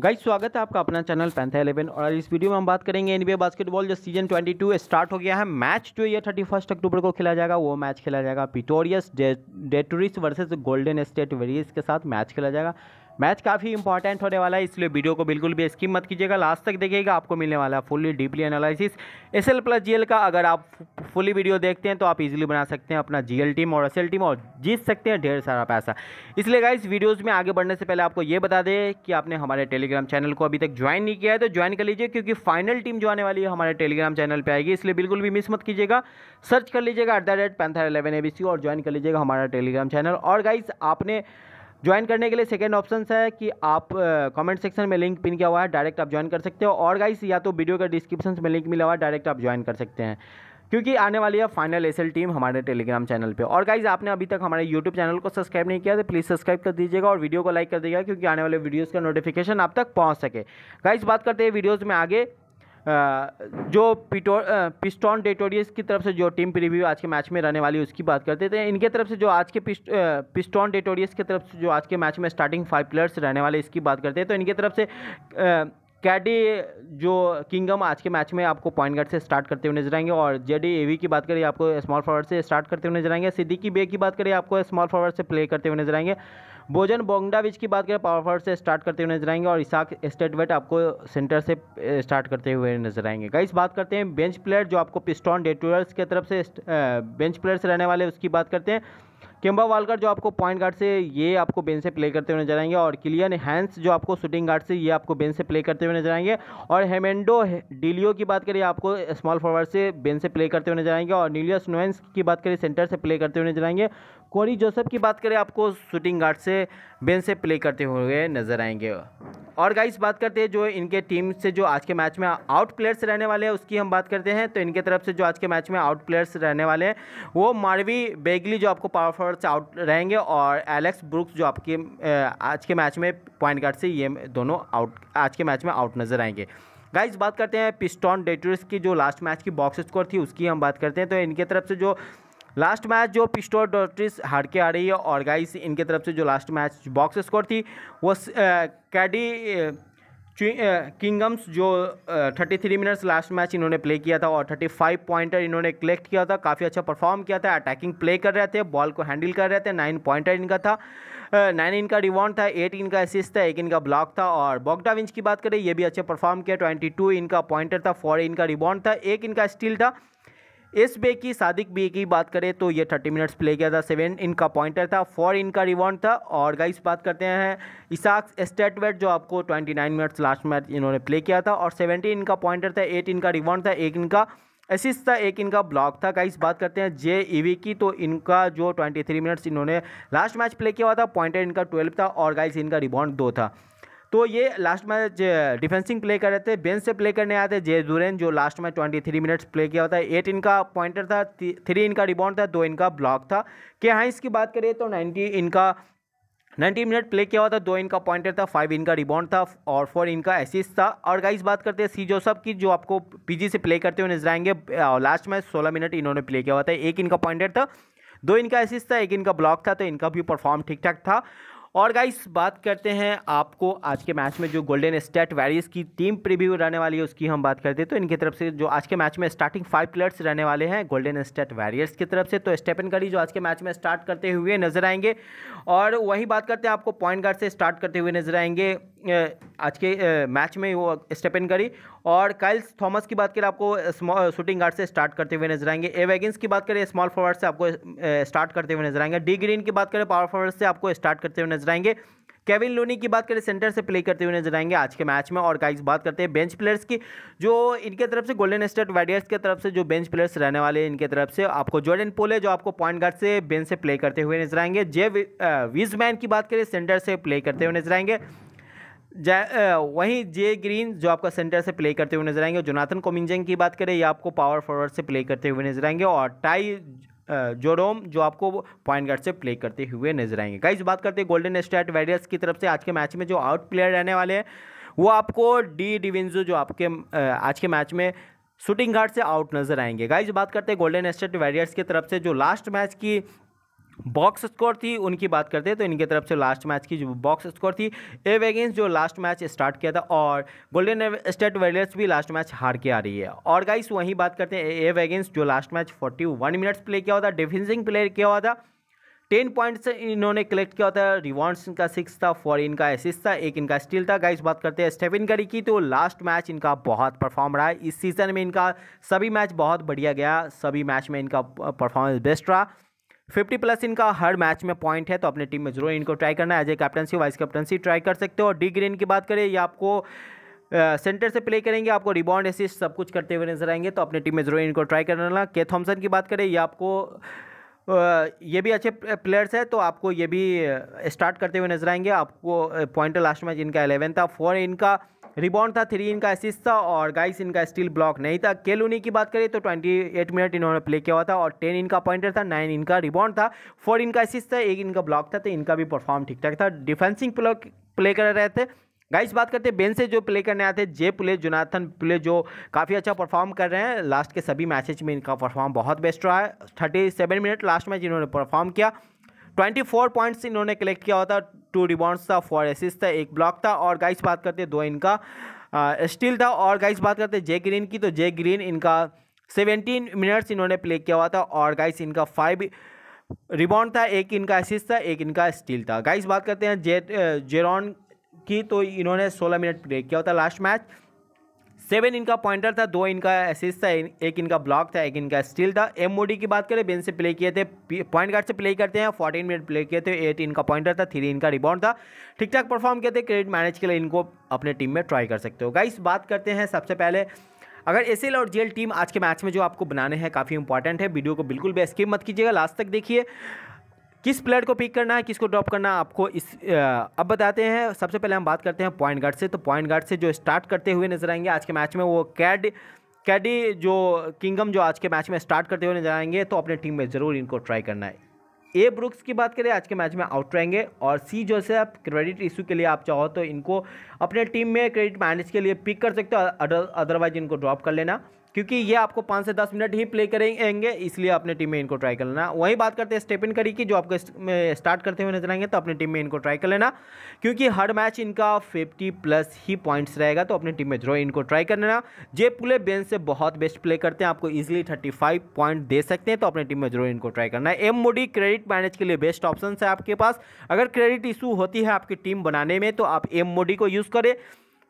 guys स्वागत है आपका अपना चैनल पैंथा इलेवन और इस वीडियो में हम बात करेंगे एनबीए बास्केटबॉल जो सीजन 22 स्टार्ट हो गया है मैच जो ये 31 अक्टूबर को खेला जाएगा वो मैच खेला जाएगा पिटोरियस Detroit versus golden state warriors के साथ मैच खेला जाएगा मैच काफ़ी इंपॉर्टेंट होने वाला है इसलिए वीडियो को बिल्कुल भी स्किप मत कीजिएगा लास्ट तक देखिएगा आपको मिलने वाला है fully deeply analysis S L plus G का अगर आप फुली वीडियो देखते हैं तो आप इजीली बना सकते हैं अपना जी टीम और एस टीम और जीत सकते हैं ढेर सारा पैसा इसलिए गाइस वीडियोज़ में आगे बढ़ने से पहले आपको ये बता दें कि आपने हमारे टेलीग्राम चैनल को अभी तक ज्वाइन नहीं किया है तो ज्वाइन कर लीजिए क्योंकि फाइनल टीम जो आने वाली है हमारे टेलीग्राम चैनल पर आएगी इसलिए बिल्कुल भी मिस मत कीजिएगा सर्च कर लीजिएगा एट द ए और ज्वाइन कर लीजिएगा हमारा टेलीग्राम चैनल और गाइज आपने ज्वाइन करने के लिए सेकेंड ऑप्शन है कि आप कमेंट सेक्शन में लिंक पिन किया हुआ है डायरेक्ट आप ज्वाइन कर सकते हो और गाइस या तो वीडियो का डिस्क्रिप्शन में लिंक मिला हुआ है डायरेक्ट आप ज्वाइन कर सकते हैं क्योंकि आने वाली है फाइनल एस टीम हमारे टेलीग्राम चैनल पे और गाइज आपने अभी तक हमारे यूट्यूब चैनल को सब्सक्राइब नहीं किया तो प्लीज़ सब्सक्राइब कर दीजिएगा और वीडियो को लाइक कर दीजिएगा क्योंकि आने वाले वीडियोज़ का नोटिफिकेशन आप तक पहुँच सके गाइज बात करते हैं वीडियोज़ में आगे जो पिटो पिस्टॉन डेटोरियस की तरफ से जो टीम प्रीव्यू आज के मैच में रहने वाली उसकी बात करते थे तो इनके तरफ से जो आज के पिस्ट, पिस्टॉन डेटोरियस की तरफ से जो आज के मैच में स्टार्टिंग फाइव प्लेयर्स रहने वाले इसकी बात करते हैं तो इनके तरफ से कैडी जो किंगम आज के मैच में आपको पॉइंट गार्ड से स्टार्ट करते हुए नजर आएंगे और जेडी एवी की बात करिए आपको स्मॉल फॉरवर्ड से स्टार्ट करते हुए नजर आएंगे सिद्दीकी बे की बात करिए आपको स्मॉल फॉरवर्ड से प्ले करते हुए नजर आएंगे बोजन बोंगडाविच की बात करें पावर फॉर्ड से स्टार्ट करते हुए नजर आएंगे और इसाक स्टेटवेट आपको सेंटर से स्टार्ट करते हुए नजर आएंगे गाइस बात करते हैं बेंच प्लेयर जो आपको पिस्टॉन डेटूरर्स की तरफ से बेंच प्लेयर्स से रहने वाले उसकी बात करते हैं किम्बा वालकर जो आपको पॉइंट गार्ड से ये आपको बेंच से प्ले करते हुए नजर आएंगे और किलियन हैंस जो आपको शूटिंग गार्ड से ये आपको बेंच से प्ले करते हुए नजर आएंगे और हेमेंडो डिलियो की बात करिए आपको स्मॉल फॉरवर्ड से बेंच से प्ले करते हुए नजर आएंगे और नीलियस नोएंस की बात करिए सेंटर से प्ले करते हुए नजर आएंगे कोरी जोसेफ की बात करें आपको शूटिंग गार्ड से बेंच से प्ले करते हुए नजर आएंगे और गाइस बात करते हैं जो इनके टीम से जो आज के मैच में आउट प्लेयर्स रहने वाले हैं उसकी हम बात करते हैं तो इनके तरफ से जो आज के मैच में आउट प्लेयर्स रहने वाले हैं वो मारवी बेगली जो आपको पावर फॉरवर्ड से आउट रहेंगे और एलेक्स ब्रुक्स जो आपके आज के मैच में पॉइंट गार्ड से ये दोनों आउट आज के मैच में आउट नजर आएंगे गाइज़ बात करते हैं पिस्टॉन डेटोरिस की जो लास्ट मैच की बॉक्स स्कोर थी उसकी हम बात करते हैं तो इनके तरफ से जो लास्ट मैच जो पिस्टो डॉट्रिस हार के आ रही है और गाइस इनके तरफ से जो लास्ट मैच बॉक्स स्कोर थी वो कैडी किंगम्स जो thirty three minutes last match इन्होंने प्ले किया था और थर्टी फाइव पॉइंटर इन्होंने कलेक्ट किया था काफ़ी अच्छा परफॉर्म किया था अटैकिंग प्ले कर रहे थे बॉल को हैंडल कर रहे थे नाइन पॉइंटर इनका था नाइन इनका रिवॉन्ड था एट इनका असिस्ट था एक इनका ब्लॉक था और बॉगडा विंच की बात करें ये भी अच्छा परफॉर्म किया ट्वेंटी टू इनका पॉइंटर था फोर इनका रिबॉन्ड था एक इनका स्टील था इस बे की सादिक बे की बात करें तो ये थर्टी मिनट्स प्ले किया था सेवन इनका पॉइंटर था फोर इनका रिवॉन्ड था और गाइस बात करते हैं इसाक स्टेटवेट जो आपको twenty nine minutes last match इन्होंने प्ले किया था और सेवेंटीन इनका पॉइंटर था एट इनका रिवॉन्ड था एक इनका असिस्ट था एक इनका ब्लॉक था गाइस बात करते हैं जे ईवी e की तो इनका जो ट्वेंटी मिनट्स इन्होंने लास्ट मैच प्ले किया हुआ था पॉइंटर इनका ट्वेल्व था और गाइस इनका रिबॉन्ड दो था तो ये लास्ट मैच डिफेंसिंग प्ले कर रहे थे बेंच से प्ले करने आए थे जे जुरेन जो लास्ट में ट्वेंटी थ्री मिनट्स प्ले किया होता है एट इनका पॉइंटर था थ्री इनका रिबाउंड था दो इनका ब्लॉक था के हाँ इसकी बात करें तो नाइन्टी इनका नाइन्टी मिनट प्ले किया हुआ था दो इनका पॉइंटर था फाइव इनका रिबाउंड था और फोर इनका एसिस्ट था और गाइस बात करते हैं सी जोसफ की जो आपको पीजी से प्ले करते हुए नजर आएंगे लास्ट मैच सोलह मिनट इन्होंने प्ले किया हुआ था एक इनका पॉइंटर था दो इनका एसिस्ट था एक इनका ब्लॉक था तो इनका भी परफॉर्म ठीक ठाक था और गाइस बात करते हैं आपको आज के मैच में जो गोल्डन स्टेट वैरियस की टीम प्रीव्यू रहने वाली है उसकी हम बात करते हैं तो इनकी तरफ से जो आज के मैच में स्टार्टिंग फाइव प्लेयर्स रहने वाले हैं गोल्डन स्टेट वैरियर्स की तरफ से तो स्टेपन करी जो आज के मैच में स्टार्ट करते हुए नजर आएंगे और वहीं बात करते हैं आपको पॉइंट गार्ड से स्टार्ट करते हुए नजर आएंगे आज के मैच में वो स्टेप इन करी और काइल्स थॉमस की बात करें आपको शूटिंग गार्ड से स्टार्ट करते हुए नजर आएंगे ए वैगिन्स की बात करें स्मॉल फॉरवर्ड से आपको स्टार्ट करते हुए नजर आएंगे डी ग्रीन की बात करें पावर फॉरवर्ड से आपको स्टार्ट करते हुए नजर आएंगे केविन लोनी की बात करें सेंटर से प्ले करते हुए नजर आएंगे आज के मैच में और गाइस बात करते हैं बेंच प्लेयर्स की जो इनके तरफ से गोल्डन स्टेट वॉरियर्स की तरफ से जो बेंच प्लेयर्स रहने वाले हैं इनके तरफ से आपको जॉर्डन पोले जो आपको पॉइंट गार्ड से बेंच से प्ले करते हुए नजर आएंगे जे विजमैन की बात करें सेंटर से प्ले करते हुए नजर आएंगे वहीं जे ग्रीन जो आपका सेंटर से प्ले करते हुए नजर आएंगे जोनाथन कोमिंजेंग की बात करें ये आपको पावर फॉरवर्ड से प्ले करते हुए नजर आएंगे और टाई जोरोम जो आपको पॉइंट गार्ड से प्ले करते हुए नजर आएंगे गाइज बात करते हैं गोल्डन स्टेट वॉरियर्स की तरफ से आज के मैच में जो आउट प्लेयर रहने वाले हैं वो आपको डी डिविंजो जो आपके आज के मैच में शूटिंग गार्ड से आउट नजर आएंगे गाइज बात करते हैं गोल्डन स्टेट वॉरियर्स की तरफ से जो लास्ट मैच की बॉक्स स्कोर थी उनकी बात करते हैं तो इनकी तरफ से लास्ट मैच की जो बॉक्स स्कोर थी ए एगेंस्ट जो लास्ट मैच स्टार्ट किया था और गोल्डन स्टेट वॉरियर्स भी लास्ट मैच हार के आ रही है और गाइस वहीं बात करते हैं ए एगेंस्ट जो लास्ट मैच 41 मिनट्स प्ले किया हुआ था डिफेंसिंग प्लेयर किया हुआ था टेन पॉइंट्स इन्होंने कलेक्ट किया था रिवॉन्स इनका सिक्स था फोर इनका एसिस था एक इनका स्टील था गाइस बात करते हैं स्टेफिन करी की तो लास्ट मैच इनका बहुत परफॉर्म रहा है इस सीज़न में इनका सभी मैच बहुत बढ़िया गया सभी मैच में इनका परफॉर्मेंस बेस्ट रहा फिफ्टी प्लस इनका हर मैच में पॉइंट है तो अपने टीम में जरूर इनको ट्राई करना है as a captaincy vice captaincy try कर सकते हो और डी ग्रीन की बात करें ये आपको सेंटर से प्ले करेंगे आपको रिबाउंड एसिस्ट सब कुछ करते हुए नजर आएंगे तो अपने टीम में जरूर इनको ट्राई करना के थॉमसन की बात करें ये आपको ये भी अच्छे प्लेयर्स है तो आपको ये भी स्टार्ट करते हुए नजर आएंगे आपको पॉइंट लास्ट मैच इनका एलेवन था फोर इनका रिबॉन्ड था थ्री इनका असिस्ट था और गाइस इनका स्टील ब्लॉक नहीं था उन्हीं की बात करें तो 28 मिनट इन्होंने प्ले किया हुआ था और 10 इनका पॉइंटर था 9 इनका रिबॉन्ड था 4 इनका असिस्ट था एक इनका ब्लॉक था तो इनका भी परफॉर्म ठीक ठाक था डिफेंसिंग प्ले कर रहे थे गाइस बात करते हैं बेन से जो प्ले करने आए थे जे प्ले जोनाथन प्ले जो काफ़ी अच्छा परफॉर्म कर रहे हैं लास्ट के सभी मैचेज में इनका परफॉर्म बहुत बेस्ट रहा है thirty seven minute last match इन्होंने परफॉर्म किया ट्वेंटी फोर पॉइंट्स इन्होंने कलेक्ट किया होता टू रिबॉन्ड्स था फोर एसिस था एक ब्लॉक था और गाइस बात करते दो इनका स्टील था और गाइस बात करते जे ग्रीन की तो जे ग्रीन इनका सेवेंटीन मिनट्स इन्होंने प्ले किया हुआ था और गाइस इनका फाइव रिबाउंड था एक इनका एसिस था एक इनका स्टील था गाइस बात करते हैं जे जेरॉन की तो इन्होंने सोलह मिनट प्ले किया होता लास्ट मैच सेवन इनका पॉइंटर था दो इनका असिस्ट था एक इनका ब्लॉक था एक इनका स्टील था एम मोडी की बात करें बेन से प्ले किए थे पॉइंट गार्ड से प्ले करते हैं फोर्टीन मिनट प्ले किए थे एट इनका पॉइंटर था थ्री इनका रिबाउंड था ठीक ठाक परफॉर्म किए थे क्रेडिट मैनेज के लिए इनको अपने टीम में ट्राई कर सकते हो गाइस बात करते हैं सबसे पहले अगर एस और जेल टीम आज के मैच में जो आपको बनाने हैं काफ़ी इंपॉर्टेंट है वीडियो को बिल्कुल भी स्किप मत कीजिएगा लास्ट तक देखिए किस प्लेयर को पिक करना है किसको ड्रॉप करना है आपको इस अब बताते हैं सबसे पहले हम बात करते हैं पॉइंट गार्ड से तो पॉइंट गार्ड से जो स्टार्ट करते हुए नजर आएंगे आज के मैच में वो कैड कैडी जो किंगम जो आज के मैच में स्टार्ट करते हुए नजर आएंगे तो अपने टीम में ज़रूर इनको ट्राई करना है ए ब्रुक्स की बात करें आज के मैच में आउट रहेंगे और सी जोसेफ क्रेडिट इशू के लिए आप चाहो तो इनको अपने टीम में क्रेडिट मैनेज के लिए पिक कर सकते हो अदरवाइज इनको ड्रॉप कर लेना क्योंकि ये आपको पाँच से दस मिनट ही प्ले करेंगे इसलिए अपने टीम में इनको ट्राई कर लेना वही बात करते हैं स्टेपिन करी की जो आपको स्टार्ट करते हुए नजर आएंगे तो अपने टीम में इनको ट्राई कर लेना क्योंकि हर मैच इनका फिफ्टी प्लस ही पॉइंट्स रहेगा तो अपने टीम में जरूर इनको ट्राई कर लेना जे पुले बेंच से बहुत बेस्ट प्ले करते हैं आपको ईजिली थर्टी पॉइंट दे सकते हैं तो अपने टीम में जरूर इनको ट्राई करना है एम मोडी क्रेडिट मैनेज के लिए बेस्ट ऑप्शन है आपके पास अगर क्रेडिट इशू होती है आपकी टीम बनाने में तो आप एम मोडी को यूज़ करें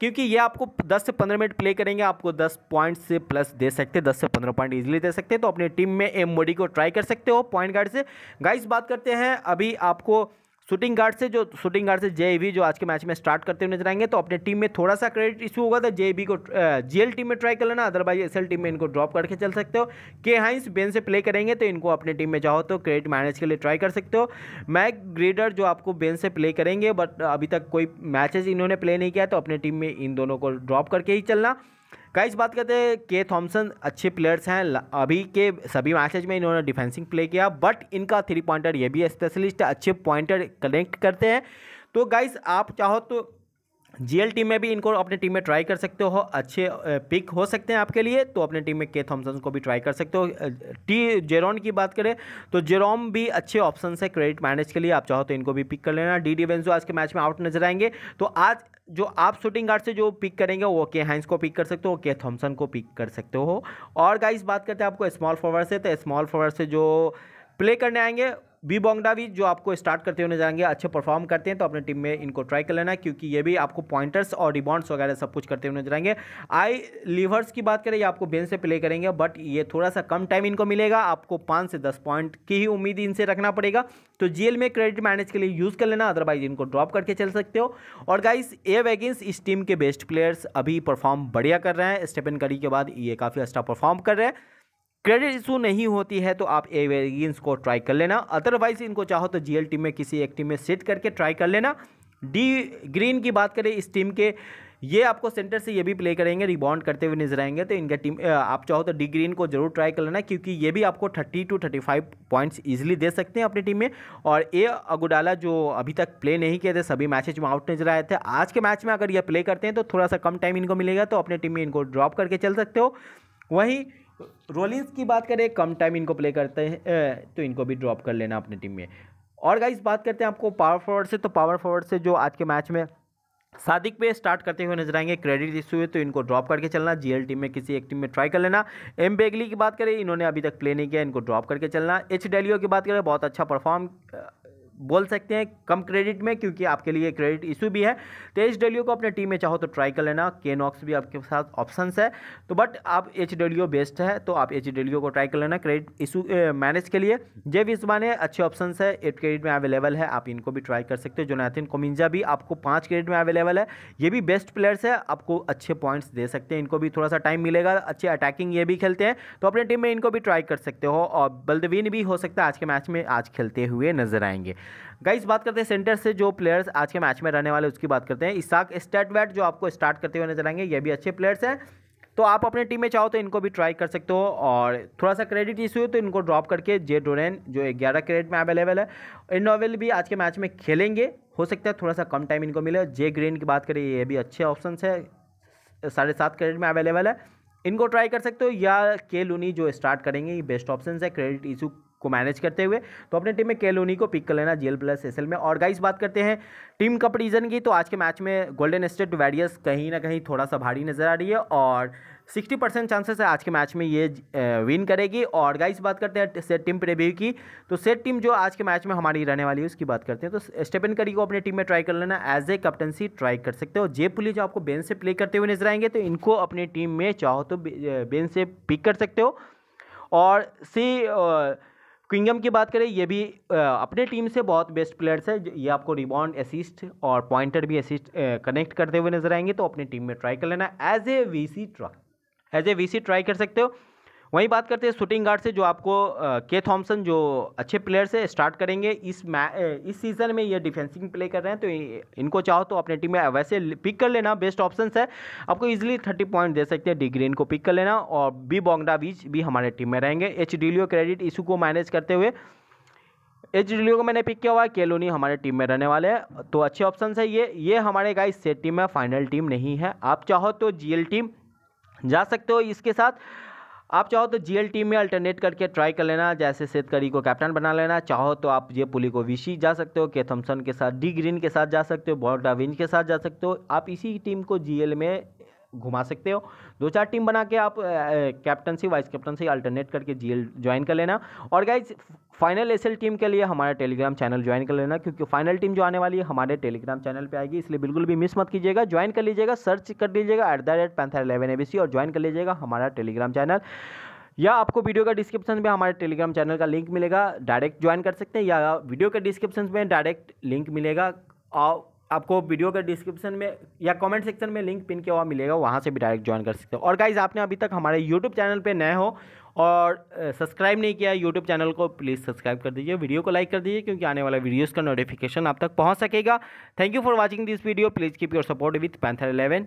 क्योंकि ये आपको 10 से 15 मिनट प्ले करेंगे आपको 10 पॉइंट से प्लस दे सकते हैं 10 से 15 पॉइंट इजीली दे सकते हैं तो अपनी टीम में एम मोडी को ट्राई कर सकते हो पॉइंट गार्ड से गाइस बात करते हैं अभी आपको शूटिंग गार्ड से जो शूटिंग गार्ड से जे जो आज के मैच में स्टार्ट करते हुए नजर आएंगे तो अपने टीम में थोड़ा सा क्रेडिट इशू होगा तो जे को जीएल टीम में ट्राई कर लेना अदरवाइज एस टीम में इनको ड्रॉप करके चल सकते हो के हाइंस बेन से प्ले करेंगे तो इनको अपने टीम में चाहो तो क्रेडिट मैनेज के लिए ट्राई कर सकते हो मैक ग्रेडर जो आपको बेन से प्ले करेंगे बट अभी तक कोई मैचेज इन्होंने प्ले नहीं किया तो अपने टीम में इन दोनों को ड्रॉप करके ही चलना कई बात करते हैं के थॉमसन अच्छे प्लेयर्स हैं अभी के सभी मैचेज में इन्होंने डिफेंसिंग प्ले किया बट इनका थ्री पॉइंटर ये भी स्पेशलिस्ट अच्छे पॉइंटर कनेक्ट करते हैं तो गाइज आप चाहो तो टीम में भी इनको अपने टीम में ट्राई कर सकते हो अच्छे पिक हो सकते हैं आपके लिए तो अपने टीम में के थॉमसन को भी ट्राई कर सकते हो टी जेरोन की बात करें तो जेरोम भी अच्छे ऑप्शन है क्रेडिट मैनेज के लिए आप चाहो तो इनको भी पिक कर लेना डी डी आज के मैच में आउट नजर आएंगे तो आज जो आप शूटिंग गार्ड से जो पिक करेंगे वो के हाइंस को पिक कर सकते हो के थॉमसन को पिक कर सकते हो और गाइस बात करते हैं आपको स्मॉल फॉरवर्ड से तो स्मॉल फॉरवर्ड से जो प्ले करने आएंगे बी बोंगडा भी जो आपको स्टार्ट करते हुए जाएंगे अच्छे परफॉर्म करते हैं तो अपने टीम में इनको ट्राई कर लेना क्योंकि ये भी आपको पॉइंटर्स और रिबॉन्ड्स वगैरह सब कुछ करते हुए नजर आएंगे आई लीवर्स की बात करें ये आपको बेंच से प्ले करेंगे बट ये थोड़ा सा कम टाइम इनको मिलेगा आपको पाँच से दस पॉइंट की ही उम्मीद इनसे रखना पड़ेगा तो जेल में क्रेडिट मैनेज के लिए यूज़ कर लेना अदरवाइज इनको ड्रॉप करके चल सकते हो और गाइस ए वैगिंस इस टीम के बेस्ट प्लेयर्स अभी परफॉर्म बढ़िया कर रहे हैं स्टेपन करी के बाद ये काफ़ी अच्छा परफॉर्म कर रहे हैं क्रेडिट इशू नहीं होती है तो आप एवेरियंस को ट्राई कर लेना अदरवाइज इनको चाहो तो टीम में किसी एक टीम में सेट करके ट्राई कर लेना डी ग्रीन की बात करें इस टीम के ये आपको सेंटर से ये भी प्ले करेंगे रिबाउंड करते हुए नजर आएंगे तो इनका टीम आप चाहो तो डी ग्रीन को जरूर ट्राई कर लेना क्योंकि ये भी आपको 30 टू 35 पॉइंट्स इजीली दे सकते हैं अपनी टीम में और ए अगुडाला जो अभी तक प्ले नहीं किए थे सभी मैचेज में आउट नजर आए थे आज के मैच में अगर ये प्ले करते हैं तो थोड़ा सा कम टाइम इनको मिलेगा तो अपने टीम में इनको ड्रॉप करके चल सकते हो वहीं रोलिंस की बात करें कम टाइम इनको प्ले करते हैं तो इनको भी ड्रॉप कर लेना अपनी टीम में और गाइज बात करते हैं आपको पावर फॉरवर्ड से तो पावर फॉरवर्ड से जो आज के मैच में सादिक पे स्टार्ट करते हुए नजर आएंगे क्रेडिट इशू है तो इनको ड्रॉप करके चलना जीएल टीम में किसी एक टीम में ट्राई कर लेना एम बेगली की बात करें इन्होंने अभी तक प्ले नहीं किया इनको ड्रॉप करके चलना एच डेलियो की बात करें बहुत अच्छा परफॉर्म बोल सकते हैं कम क्रेडिट में क्योंकि आपके लिए क्रेडिट इशू भी है तेज डेलियो को अपने टीम में चाहो तो ट्राई कर लेना केनॉक्स भी आपके साथ ऑप्शन है तो बट आप एच डेलियो बेस्ट है तो आप एच डेलियो को ट्राई कर लेना क्रेडिट इशू मैनेज के लिए जे है अच्छे ऑप्शन है एट क्रेडिट में अवेलेबल है आप इनको भी ट्राई कर सकते हो जोनाथिन कोमिंजा भी आपको पाँच क्रेडिट में अवेलेबल है ये भी बेस्ट प्लेयर्स है आपको अच्छे पॉइंट्स दे सकते हैं इनको भी थोड़ा सा टाइम मिलेगा अच्छे अटैकिंग ये भी खेलते हैं तो अपने टीम में इनको भी ट्राई कर सकते हो और बल्दवीन भी हो सकता है आज के मैच में आज खेलते हुए नजर आएंगे गाइस बात करते हैं सेंटर से जो प्लेयर्स आज के मैच में रहने वाले उसकी बात करते हैं इसाक स्टेटवैट जो आपको स्टार्ट करते हुए नजर आएंगे ये भी अच्छे प्लेयर्स हैं तो आप अपने टीम में चाहो तो इनको भी ट्राई कर सकते हो और थोड़ा सा क्रेडिट इशू हो तो इनको ड्रॉप करके जे डोरेन जो ग्यारह क्रेडिट में अवेलेबल है इनोवेल भी आज के मैच में खेलेंगे हो सकता है थोड़ा सा कम टाइम इनको मिले जे ग्रीन की बात करें ये भी अच्छे ऑप्शन है साढ़े सात क्रेडिट में अवेलेबल है इनको ट्राई कर सकते हो या के लूनी जो स्टार्ट करेंगे ये बेस्ट ऑप्शन है क्रेडिट इशू को मैनेज करते हुए तो अपने टीम में केलोनी को पिक कर लेना जीएल प्लस एसएल में और गाइस बात करते हैं टीम कंपेरिजन की तो आज के मैच में गोल्डन स्टेट वैरियर्स कहीं ना कहीं थोड़ा सा भारी नजर आ रही है और 60 परसेंट चांसेस है आज के मैच में ये विन करेगी और गाइस बात करते हैं सेट टीम प्रेव्यू की तो सेट टीम जो आज के मैच में हमारी रहने वाली है उसकी बात करते हैं तो स्टेपन करी को अपनी टीम में ट्राई कर लेना एज ए कप्टनसी ट्राई कर सकते हो जे पुलिस जो आपको बेन से प्ले करते हुए नजर आएंगे तो इनको अपनी टीम में चाहो तो बेन से पिक कर सकते हो और सी क्विंगम की बात करें ये भी अपने टीम से बहुत बेस्ट प्लेयर्स है ये आपको रिबाउंड असिस्ट और पॉइंटर भी असिस्ट कनेक्ट करते हुए नजर आएंगे तो अपनी टीम में ट्राई कर लेना as A V C try as A V C try कर सकते हो वहीं बात करते हैं शूटिंग गार्ड से जो आपको के थॉम्सन जो अच्छे प्लेयर से स्टार्ट करेंगे इस मै इस सीज़न में ये डिफेंसिंग प्ले कर रहे हैं तो इनको चाहो तो अपने टीम में वैसे पिक कर लेना बेस्ट ऑप्शन है आपको इजीली थर्टी पॉइंट दे सकते हैं डी ग्रीन को पिक कर लेना और बी बोंगडा बीच भी हमारे टीम में रहेंगे एच डी क्रेडिट इशू को मैनेज करते हुए एच डिलियो को मैंने पिक किया हुआ है केलोनी हमारे टीम में रहने वाले हैं तो अच्छे ऑप्शन है ये ये हमारे का सेट टीम में फाइनल टीम नहीं है आप चाहो तो जी टीम जा सकते हो इसके साथ आप चाहो तो टीम में अल्टरनेट करके ट्राई कर लेना जैसे सेत करी को कैप्टन बना लेना चाहो तो आप जे पुली को वीसी जा सकते हो के थम्सन के साथ डी ग्रीन के साथ जा सकते हो विंज के साथ जा सकते हो आप इसी टीम को जीएल में घुमा सकते हो दो चार टीम बना के आप कैप्टनसी वाइस कैप्टनसी अल्टरनेट करके जी ज्वाइन कर लेना और गाइज फाइनल एसएल टीम के लिए हमारा टेलीग्राम चैनल ज्वाइन कर लेना क्योंकि फाइनल टीम जो आने वाली है हमारे टेलीग्राम चैनल पे आएगी इसलिए बिल्कुल भी मिस मत कीजिएगा ज्वाइन कर लीजिएगा सर्च कर लीजिएगा at the rate panther eleven ABC और ज्वाइन कर लीजिएगा हमारा टेलीग्राम चैनल या आपको वीडियो का डिस्क्रिप्शन में हमारे टेलीग्राम चैनल का लिंक मिलेगा डायरेक्ट ज्वाइन कर सकते हैं या वीडियो के डिस्क्रिप्शन में डायरेक्ट लिंक मिलेगा और आपको वीडियो के डिस्क्रिप्शन में या कमेंट सेक्शन में लिंक पिन के हुआ मिलेगा वहाँ से भी डायरेक्ट ज्वाइन कर सकते हो और गाइज आपने अभी तक हमारे यूट्यूब चैनल पे नए हो और सब्सक्राइब नहीं किया यूट्यूब चैनल को प्लीज़ सब्सक्राइब कर दीजिए वीडियो को लाइक कर दीजिए क्योंकि आने वाला वीडियोज़ का नोटिफिकेशन आप तक पहुँच सकेगा thank you for watching this video please keep your support with panther eleven